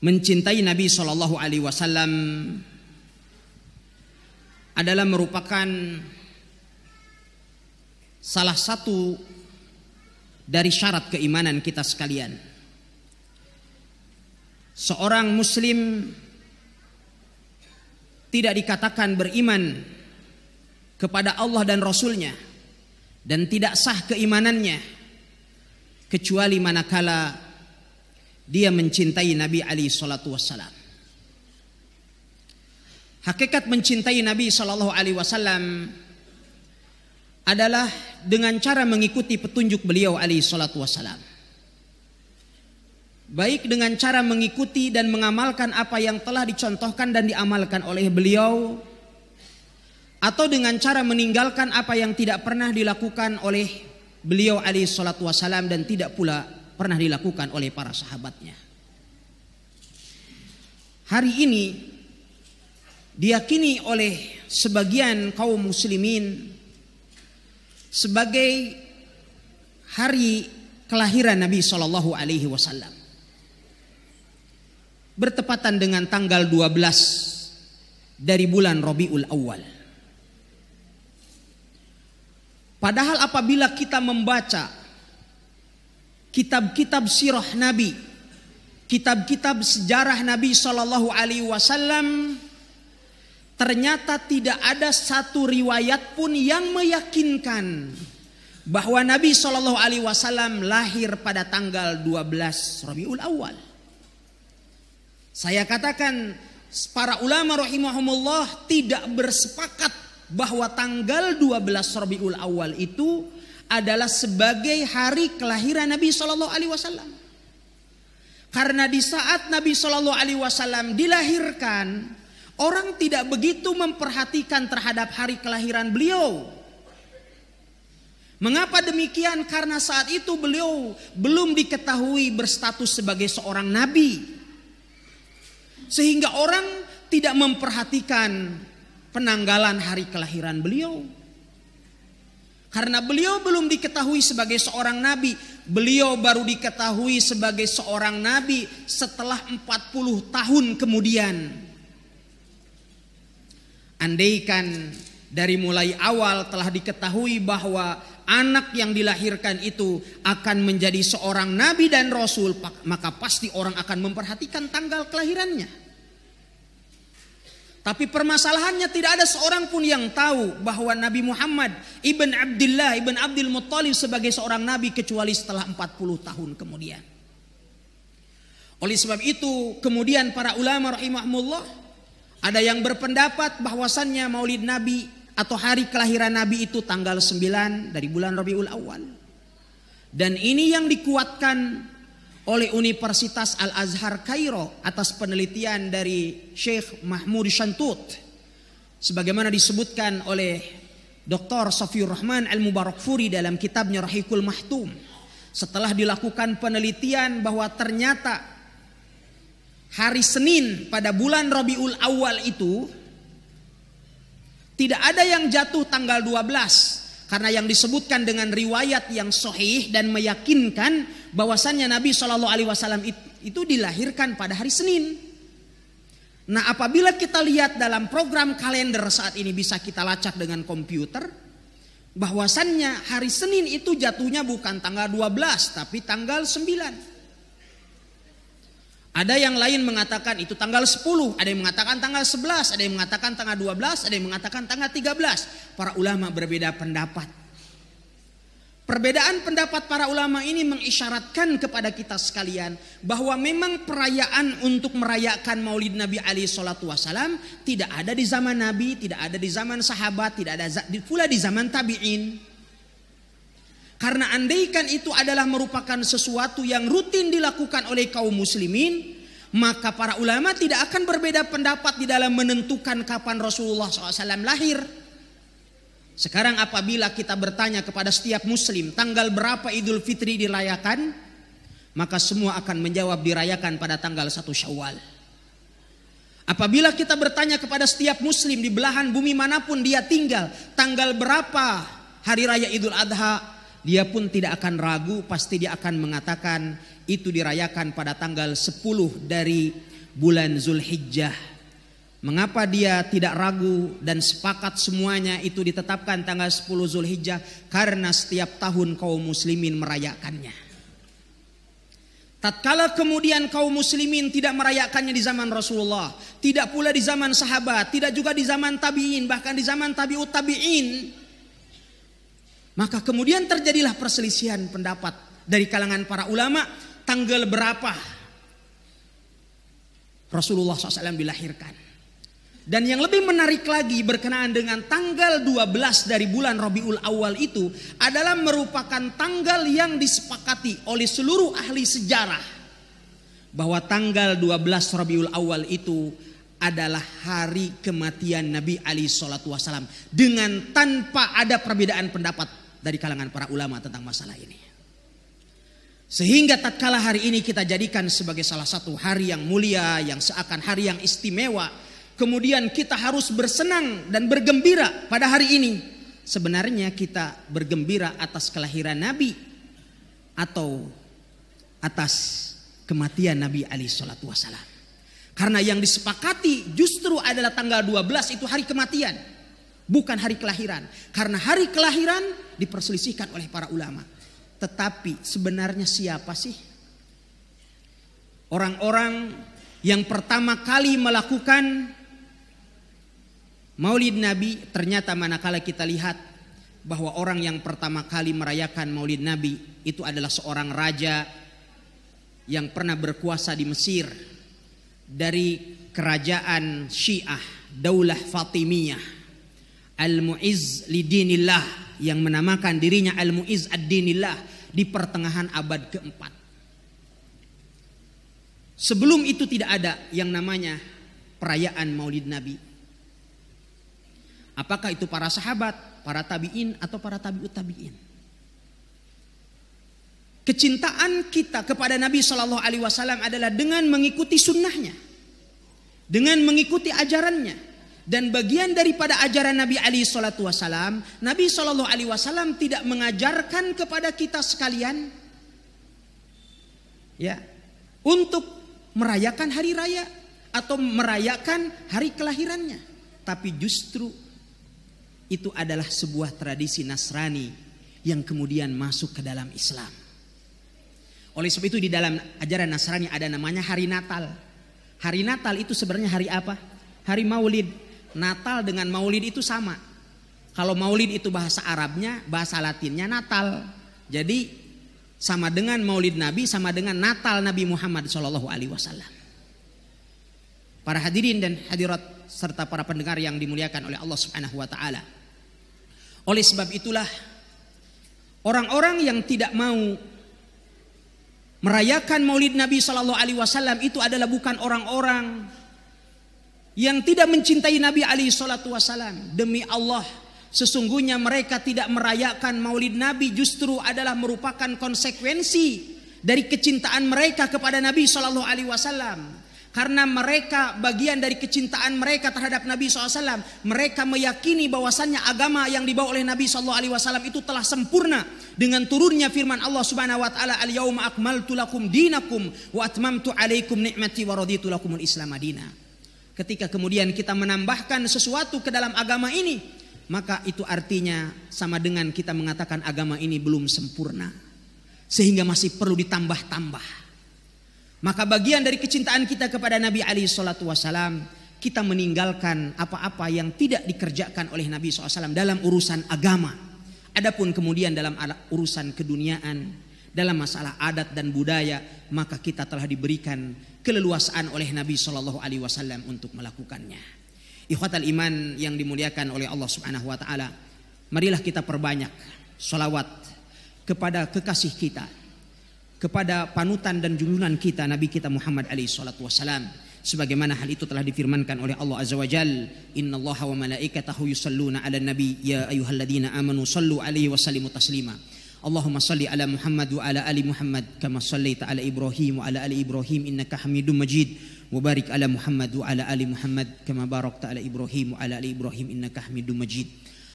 mencintai Nabi Shallallahu Alaihi Wasallam adalah merupakan salah satu dari syarat keimanan kita sekalian. Seorang Muslim tidak dikatakan beriman kepada Allah dan Rasulnya dan tidak sah keimanannya kecuali manakala dia mencintai Nabi Ali Shallallahu Wasallam. Hakikat mencintai Nabi Shallallahu Alaihi Wasallam adalah dengan cara mengikuti petunjuk beliau Ali Shallallahu Wasallam. Baik dengan cara mengikuti dan mengamalkan apa yang telah dicontohkan dan diamalkan oleh beliau atau dengan cara meninggalkan apa yang tidak pernah dilakukan oleh beliau Ali Shallallahu Wasallam dan tidak pula pernah dilakukan oleh para sahabatnya. Hari ini diyakini oleh sebagian kaum muslimin sebagai hari kelahiran Nabi Shallallahu alaihi wasallam. Bertepatan dengan tanggal 12 dari bulan robiul Awal. Padahal apabila kita membaca kitab-kitab sirah Nabi, kitab-kitab sejarah Nabi Shallallahu Alaihi Wasallam, ternyata tidak ada satu riwayat pun yang meyakinkan bahwa Nabi Shallallahu Alaihi Wasallam lahir pada tanggal 12 Rabiul Awal. Saya katakan para ulama rahimahumullah tidak bersepakat bahwa tanggal 12 Rabiul Awal itu adalah sebagai hari kelahiran Nabi Shallallahu Alaihi Wasallam. Karena di saat Nabi Shallallahu Alaihi Wasallam dilahirkan, orang tidak begitu memperhatikan terhadap hari kelahiran beliau. Mengapa demikian? Karena saat itu beliau belum diketahui berstatus sebagai seorang nabi. Sehingga orang tidak memperhatikan penanggalan hari kelahiran beliau. Karena beliau belum diketahui sebagai seorang nabi, beliau baru diketahui sebagai seorang nabi setelah 40 tahun kemudian. Andaikan dari mulai awal telah diketahui bahwa anak yang dilahirkan itu akan menjadi seorang nabi dan rasul, maka pasti orang akan memperhatikan tanggal kelahirannya. Tapi permasalahannya tidak ada seorang pun yang tahu bahwa Nabi Muhammad ibn Abdullah ibn Abdul Muttalib sebagai seorang nabi kecuali setelah 40 tahun kemudian. Oleh sebab itu kemudian para ulama rahimahumullah ada yang berpendapat bahwasannya maulid nabi atau hari kelahiran nabi itu tanggal 9 dari bulan Rabiul Awal. Dan ini yang dikuatkan oleh Universitas Al-Azhar Kairo atas penelitian dari Sheikh Mahmud Shantut. Sebagaimana disebutkan oleh Dr. Safiur Rahman Al-Mubarakfuri dalam kitabnya Rahikul Mahtum. Setelah dilakukan penelitian bahwa ternyata hari Senin pada bulan Rabiul Awal itu tidak ada yang jatuh tanggal 12 karena yang disebutkan dengan riwayat yang sahih dan meyakinkan bahwasannya Nabi Shallallahu Alaihi Wasallam itu dilahirkan pada hari Senin. Nah apabila kita lihat dalam program kalender saat ini bisa kita lacak dengan komputer bahwasannya hari Senin itu jatuhnya bukan tanggal 12 tapi tanggal 9. Ada yang lain mengatakan itu tanggal 10, ada yang mengatakan tanggal 11, ada yang mengatakan tanggal 12, ada yang mengatakan tanggal 13. Para ulama berbeda pendapat. Perbedaan pendapat para ulama ini mengisyaratkan kepada kita sekalian bahwa memang perayaan untuk merayakan Maulid Nabi Ali Shallallahu Wasallam tidak ada di zaman Nabi, tidak ada di zaman sahabat, tidak ada pula di zaman tabiin. Karena andaikan itu adalah merupakan sesuatu yang rutin dilakukan oleh kaum muslimin, maka para ulama tidak akan berbeda pendapat di dalam menentukan kapan Rasulullah SAW lahir. Sekarang apabila kita bertanya kepada setiap muslim tanggal berapa Idul Fitri dirayakan, maka semua akan menjawab dirayakan pada tanggal 1 Syawal. Apabila kita bertanya kepada setiap muslim di belahan bumi manapun dia tinggal, tanggal berapa hari raya Idul Adha, dia pun tidak akan ragu, pasti dia akan mengatakan itu dirayakan pada tanggal 10 dari bulan Zulhijjah. Mengapa dia tidak ragu dan sepakat semuanya itu ditetapkan tanggal 10 Zulhijjah? Karena setiap tahun kaum muslimin merayakannya. Tatkala kemudian kaum muslimin tidak merayakannya di zaman Rasulullah, tidak pula di zaman sahabat, tidak juga di zaman tabi'in, bahkan di zaman tabi'ut tabi'in, maka kemudian terjadilah perselisihan pendapat dari kalangan para ulama tanggal berapa Rasulullah SAW dilahirkan. Dan yang lebih menarik lagi berkenaan dengan tanggal 12 dari bulan Rabiul Awal itu adalah merupakan tanggal yang disepakati oleh seluruh ahli sejarah bahwa tanggal 12 Rabiul Awal itu adalah hari kematian Nabi Ali Shallallahu Wasallam dengan tanpa ada perbedaan pendapat dari kalangan para ulama tentang masalah ini. Sehingga tatkala hari ini kita jadikan sebagai salah satu hari yang mulia, yang seakan hari yang istimewa, kemudian kita harus bersenang dan bergembira pada hari ini. Sebenarnya kita bergembira atas kelahiran Nabi atau atas kematian Nabi Ali Shallallahu Wasallam. Karena yang disepakati justru adalah tanggal 12 itu hari kematian. Bukan hari kelahiran. Karena hari kelahiran diperselisihkan oleh para ulama. Tetapi sebenarnya siapa sih? Orang-orang yang pertama kali melakukan maulid nabi ternyata manakala kita lihat bahwa orang yang pertama kali merayakan maulid nabi itu adalah seorang raja yang pernah berkuasa di Mesir dari kerajaan Syiah Daulah Fatimiyah Al-Mu'izz Lidinillah yang menamakan dirinya Al-Mu'izz Ad-Dinillah di pertengahan abad keempat. Sebelum itu tidak ada yang namanya perayaan maulid Nabi. Apakah itu para sahabat, para tabi'in atau para tabi'ut tabi'in. Kecintaan kita kepada Nabi Shallallahu Alaihi Wasallam adalah dengan mengikuti sunnahnya, dengan mengikuti ajarannya. Dan bagian daripada ajaran Nabi Ali Shallallahu Wasallam, Nabi Shallallahu Alaihi Wasallam tidak mengajarkan kepada kita sekalian, ya, untuk merayakan hari raya atau merayakan hari kelahirannya, tapi justru itu adalah sebuah tradisi Nasrani yang kemudian masuk ke dalam Islam. Oleh sebab itu di dalam ajaran Nasrani ada namanya hari Natal. Hari Natal itu sebenarnya hari apa? Hari Maulid. Natal dengan Maulid itu sama. Kalau Maulid itu bahasa Arabnya, bahasa Latinnya Natal. Jadi sama dengan Maulid Nabi, sama dengan Natal Nabi Muhammad Shallallahu Alaihi Wasallam. Para hadirin dan hadirat serta para pendengar yang dimuliakan oleh Allah Subhanahu Wa Taala. Oleh sebab itulah orang-orang yang tidak mau merayakan Maulid Nabi Shallallahu Alaihi Wasallam itu adalah bukan orang-orang yang tidak mencintai Nabi Ali Shallallahu Wasallam. Demi Allah, sesungguhnya mereka tidak merayakan Maulid Nabi justru adalah merupakan konsekuensi dari kecintaan mereka kepada Nabi Shallallahu Alaihi Wasallam. Karena mereka bagian dari kecintaan mereka terhadap Nabi SAW. Mereka meyakini bahwasannya agama yang dibawa oleh Nabi SAW itu telah sempurna. Dengan turunnya firman Allah Subhanahu wa taala al-yauma akmaltu lakum dinakum wa atmamtu alaikum ni'mati wa raditu islam adina. Ketika kemudian kita menambahkan sesuatu ke dalam agama ini, maka itu artinya sama dengan kita mengatakan agama ini belum sempurna. Sehingga masih perlu ditambah-tambah. Maka bagian dari kecintaan kita kepada Nabi Ali Shallallahu Wasallam, kita meninggalkan apa-apa yang tidak dikerjakan oleh Nabi SAW dalam urusan agama. Adapun kemudian dalam urusan keduniaan, dalam masalah adat dan budaya, maka kita telah diberikan keleluasaan oleh Nabi Shallallahu Alaihi Wasallam untuk melakukannya. Ikhwatal iman yang dimuliakan oleh Allah Subhanahu Wa Taala, marilah kita perbanyak solawat kepada kekasih kita, kepada panutan dan junjungan kita Nabi kita Muhammad alaihi salatu wasalam sebagaimana hal itu telah difirmankan oleh Allah azza wajal innallaha wa malaikatahu yusalluna ala nabi ya ayyuhalladzina amanu sallu alaihi wa sallimu taslima Allahumma salli ala Muhammad wa ala ali Muhammad kama sallaita ala Ibrahim wa ala ali Ibrahim innaka Hamidum Majid wa ala Muhammad wa ala ali Muhammad kama barakta ala Ibrahim wa ala ali Ibrahim innaka Hamidum Majid